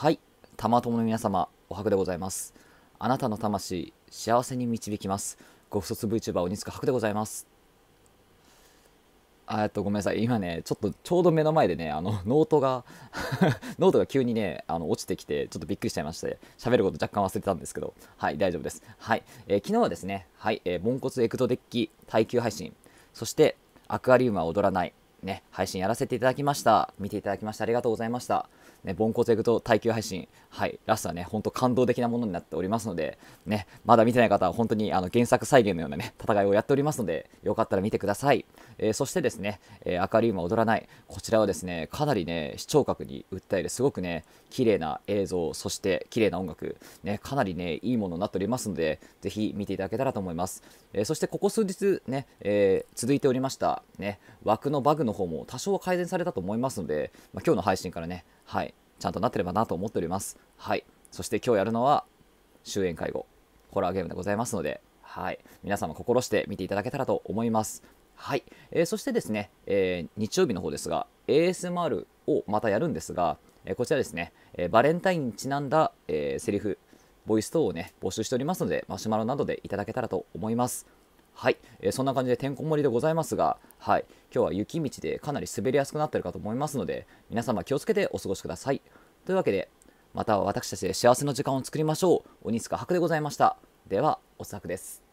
はい、玉友の皆様、おはくでございます。あなたの魂、幸せに導きます。ご不卒 VTuber 鬼塚博でございます。あとごめんなさい、今ね、ちょっとちょうど目の前でね、あのノートが ノートが急にね、あの落ちてきて、ちょっとびっくりしちゃいまして、喋ること若干忘れてたんですけど、はい、大丈夫です。はい、えー、昨日はですね、はい、えー、ボンコツエクトデッキ耐久配信、そして、アクアリウムは踊らない、ね、配信やらせていただきました。見ていただきまして、ありがとうございました。ね、ボンコツグと耐久配信、はい、ラストはね、ほんと感動的なものになっておりますので、ね、まだ見てない方は本当にあの原作再現のようなね、戦いをやっておりますので、よかったら見てください。えー、そしてですね、えー、明るいも踊らない、こちらはですね、かなりね、視聴覚に訴える、すごくね、綺麗な映像、そして綺麗な音楽、ね、かなりね、いいものになっておりますので、ぜひ見ていただけたらと思います。えー、そしてここ数日ね、え続いておりました、ね、枠のバグのの方も多少改善されたと思いますので、まあ、今日の配信からね、はい、ちゃんとなってればなと思っております。はい。そして今日やるのは、終演介護、ホラーゲームでございますので、はい。皆様心して見ていただけたらと思います。はい。えー、そしてですね、えー、日曜日の方ですが、ASMR をまたやるんですが、えー、こちらですね、えバレンタインにちなんだ、えセリフ、ボイス等をね、募集しておりますので、マシュマロなどでいただけたらと思います。はい、えー、そんな感じでてんこ盛りでございますが、はい、今日は雪道でかなり滑りやすくなってるかと思いますので、皆様気をつけてお過ごしください。というわけで、また私たちで幸せの時間を作りましょう。鬼塚博でございました。では、おつくです。